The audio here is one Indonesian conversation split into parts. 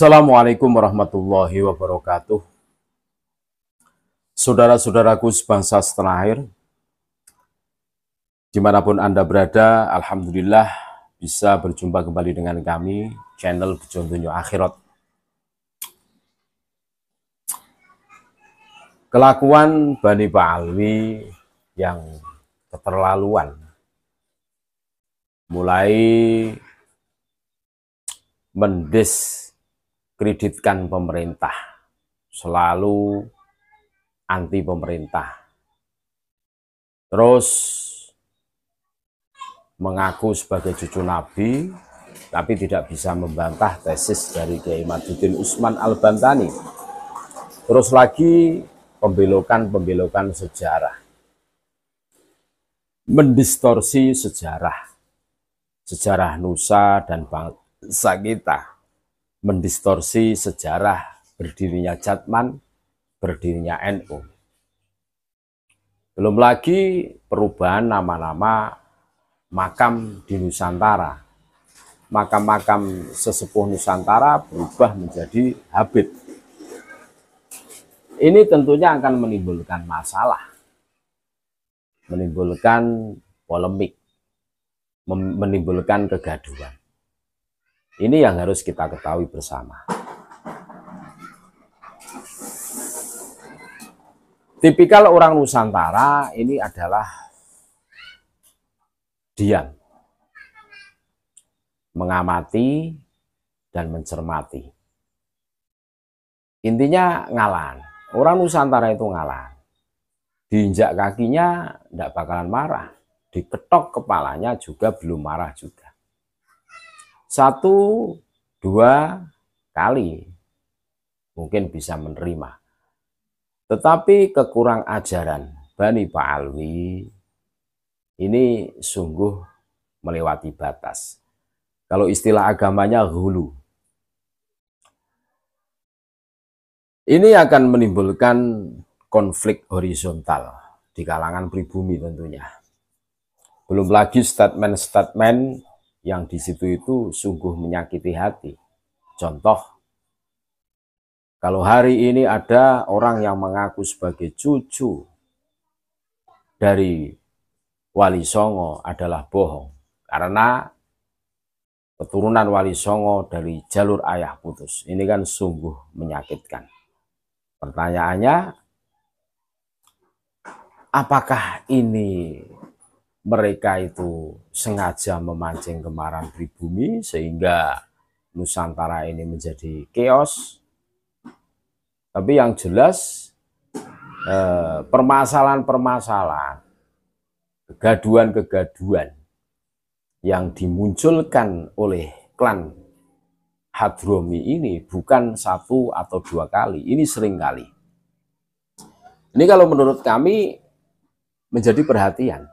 Assalamualaikum warahmatullahi wabarakatuh. Saudara-saudaraku sebangsa setanah air, dimanapun Anda berada, Alhamdulillah bisa berjumpa kembali dengan kami, channel Bejontunyo Akhirat. Kelakuan Bani Ba'alwi yang keterlaluan, mulai mendes kreditkan pemerintah, selalu anti pemerintah. Terus mengaku sebagai cucu Nabi, tapi tidak bisa membantah tesis dari Kiai Maduddin Usman Al-Bantani. Terus lagi pembelokan-pembelokan sejarah. Mendistorsi sejarah. Sejarah Nusa dan bangsa kita mendistorsi sejarah berdirinya Jatman, berdirinya NU. Belum lagi perubahan nama-nama makam di Nusantara. Makam-makam sesepuh Nusantara berubah menjadi Habib. Ini tentunya akan menimbulkan masalah, menimbulkan polemik, menimbulkan kegaduhan. Ini yang harus kita ketahui bersama. Tipikal orang Nusantara ini adalah diam, mengamati, dan mencermati. Intinya ngalan. Orang Nusantara itu ngalan. Diinjak kakinya tidak bakalan marah. Diketok kepalanya juga belum marah juga satu dua kali mungkin bisa menerima. Tetapi kekurang ajaran Bani Pak Alwi ini sungguh melewati batas. Kalau istilah agamanya hulu. Ini akan menimbulkan konflik horizontal di kalangan pribumi tentunya. Belum lagi statement-statement yang di situ itu sungguh menyakiti hati. Contoh, kalau hari ini ada orang yang mengaku sebagai cucu dari Wali Songo adalah bohong. Karena keturunan Wali Songo dari jalur ayah putus. Ini kan sungguh menyakitkan. Pertanyaannya, apakah ini mereka itu sengaja memancing kemarahan pribumi sehingga Nusantara ini menjadi chaos. Tapi yang jelas eh, permasalahan-permasalahan, eh, kegaduan-kegaduan yang dimunculkan oleh klan Hadromi ini bukan satu atau dua kali, ini sering kali. Ini kalau menurut kami menjadi perhatian.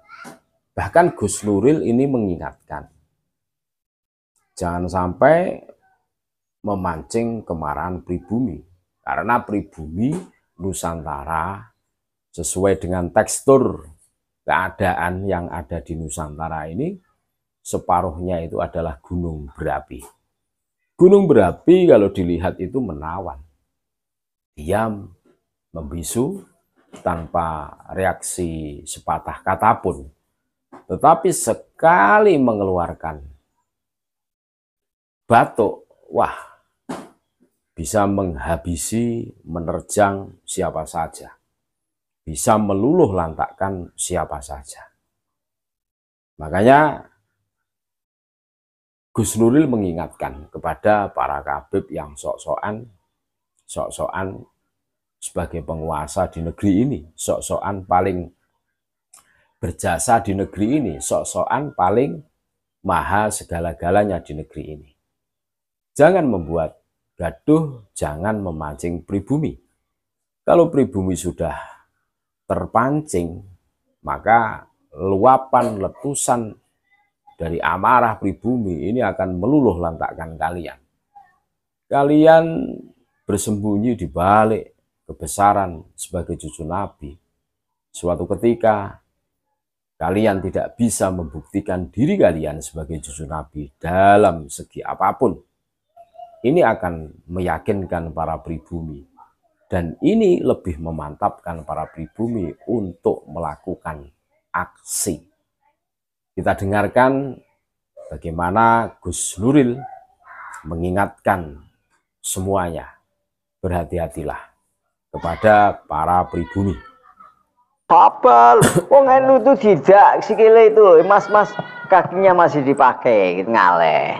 Bahkan Gus Nuril ini mengingatkan, jangan sampai memancing kemarahan pribumi. Karena pribumi Nusantara sesuai dengan tekstur keadaan yang ada di Nusantara ini, separuhnya itu adalah gunung berapi. Gunung berapi kalau dilihat itu menawan. Diam, membisu, tanpa reaksi sepatah kata pun. Tetapi sekali mengeluarkan batuk, wah, bisa menghabisi, menerjang siapa saja. Bisa meluluh lantakkan siapa saja. Makanya Gus Nuril mengingatkan kepada para kabib yang sok-sokan, sok-sokan sebagai penguasa di negeri ini, sok-sokan paling berjasa di negeri ini, sok-sokan paling maha segala-galanya di negeri ini. Jangan membuat gaduh, jangan memancing pribumi. Kalau pribumi sudah terpancing, maka luapan letusan dari amarah pribumi ini akan meluluh lantakkan kalian. Kalian bersembunyi di balik kebesaran sebagai cucu Nabi. Suatu ketika Kalian tidak bisa membuktikan diri kalian sebagai cucu Nabi dalam segi apapun. Ini akan meyakinkan para pribumi. Dan ini lebih memantapkan para pribumi untuk melakukan aksi. Kita dengarkan bagaimana Gus Nuril mengingatkan semuanya. Berhati-hatilah kepada para pribumi. Papal, Wong anu tuh tidak sikile itu mas-mas kakinya masih dipakai gitu, ngaleh.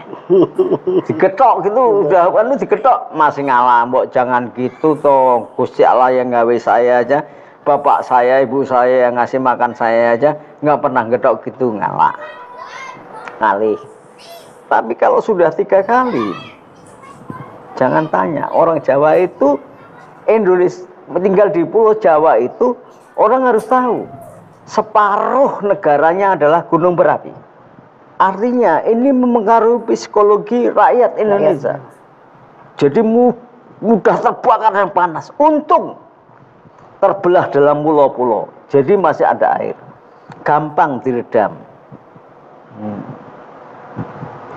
Diketok gitu udah anu diketok masih ngalah. Mbok jangan gitu toh. Gusti Allah yang gawe saya aja. Bapak saya, ibu saya yang ngasih makan saya aja nggak pernah getok gitu ngalah. Ngalih. Tapi kalau sudah tiga kali, jangan tanya. Orang Jawa itu Indonesia tinggal di Pulau Jawa itu Orang harus tahu, separuh negaranya adalah gunung berapi. Artinya ini mempengaruhi psikologi rakyat Indonesia. Rakyat. Jadi mudah terbakar dan panas. Untung terbelah dalam pulau-pulau. Jadi masih ada air. Gampang diredam. Hmm.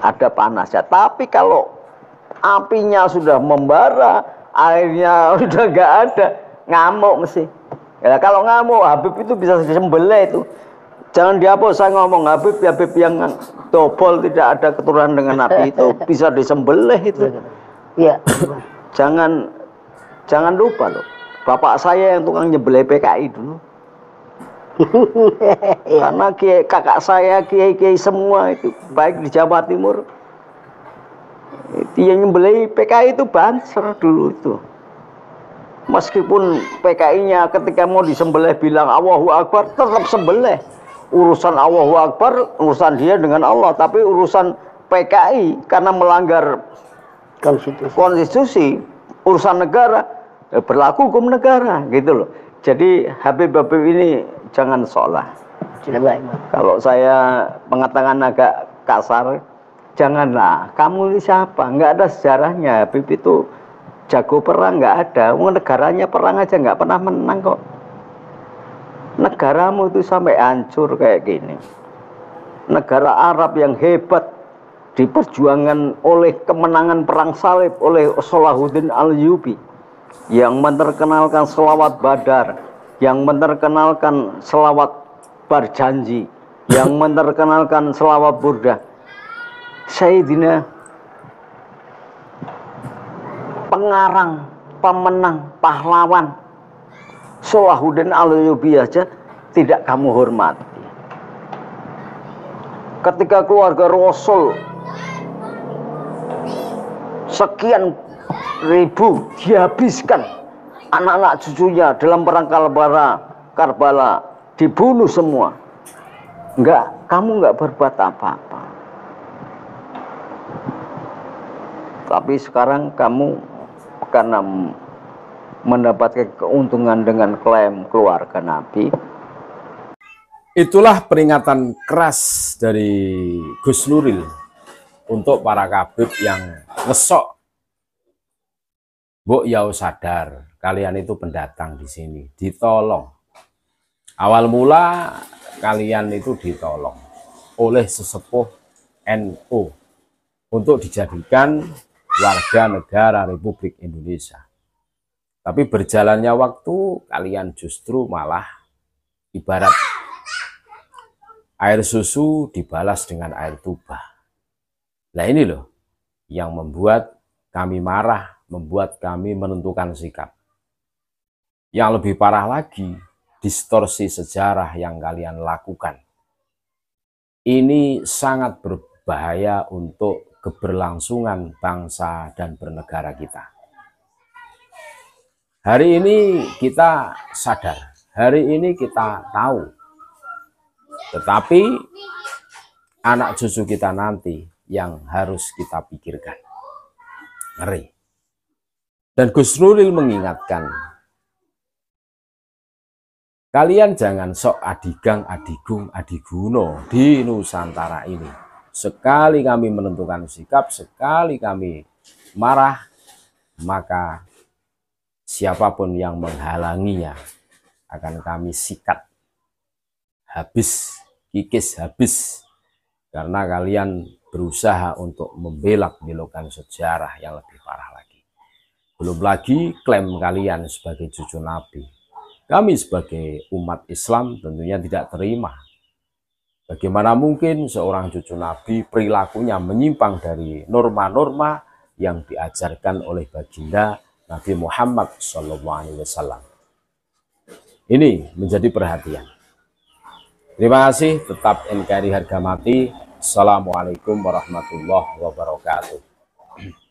Ada panasnya. Tapi kalau apinya sudah membara, airnya sudah nggak ada, ngamuk mesti. Ya, kalau ngamuk Habib itu bisa disembelih itu. Jangan dihapus saya ngomong Habib ya Habib yang dobol tidak ada keturunan dengan Nabi itu bisa disembelih itu. Iya. jangan jangan lupa loh. Bapak saya yang tukang nyembelih PKI dulu. Iya. Karena kiai, kakak saya kiai-kiai semua itu baik di Jawa Timur. Itu yang nyembelih PKI itu banser dulu itu meskipun PKI-nya ketika mau disembelih bilang Allahu Akbar tetap sembelih urusan Allahu Akbar urusan dia dengan Allah tapi urusan PKI karena melanggar konstitusi, konstitusi urusan negara ya berlaku hukum negara gitu loh jadi Habib Habib ini jangan salah. kalau saya mengatakan agak kasar janganlah kamu ini siapa nggak ada sejarahnya Habib itu jago perang nggak ada negaranya perang aja nggak pernah menang kok negaramu itu sampai hancur kayak gini negara Arab yang hebat diperjuangkan oleh kemenangan perang salib oleh Salahuddin Al-Yubi yang menerkenalkan selawat badar yang menerkenalkan selawat barjanji yang menerkenalkan selawat burda Sayyidina pengarang, pemenang, pahlawan Solahuddin al aja tidak kamu hormati. Ketika keluarga Rasul sekian ribu dihabiskan anak-anak cucunya dalam perang Karbala, Karbala dibunuh semua. Enggak, kamu enggak berbuat apa-apa. Tapi sekarang kamu karena mendapatkan keuntungan dengan klaim keluarga Nabi. Itulah peringatan keras dari Gus Nuril untuk para kabib yang ngesok. Bu Yau sadar, kalian itu pendatang di sini, ditolong. Awal mula kalian itu ditolong oleh sesepuh NU NO untuk dijadikan warga negara Republik Indonesia. Tapi berjalannya waktu kalian justru malah ibarat air susu dibalas dengan air tuba. Nah ini loh yang membuat kami marah, membuat kami menentukan sikap. Yang lebih parah lagi, distorsi sejarah yang kalian lakukan. Ini sangat berbahaya untuk keberlangsungan bangsa dan bernegara kita. Hari ini kita sadar, hari ini kita tahu. Tetapi anak cucu kita nanti yang harus kita pikirkan. Ngeri. Dan Gus Nuril mengingatkan, kalian jangan sok adigang, adigung, adiguno di Nusantara ini Sekali kami menentukan sikap, sekali kami marah, maka siapapun yang menghalanginya akan kami sikat habis, kikis habis. Karena kalian berusaha untuk membelak-belokan sejarah yang lebih parah lagi. Belum lagi klaim kalian sebagai cucu Nabi. Kami sebagai umat Islam tentunya tidak terima Bagaimana mungkin seorang cucu Nabi perilakunya menyimpang dari norma-norma yang diajarkan oleh baginda Nabi Muhammad SAW. Ini menjadi perhatian. Terima kasih, tetap NKRI Harga Mati. Assalamualaikum warahmatullahi wabarakatuh.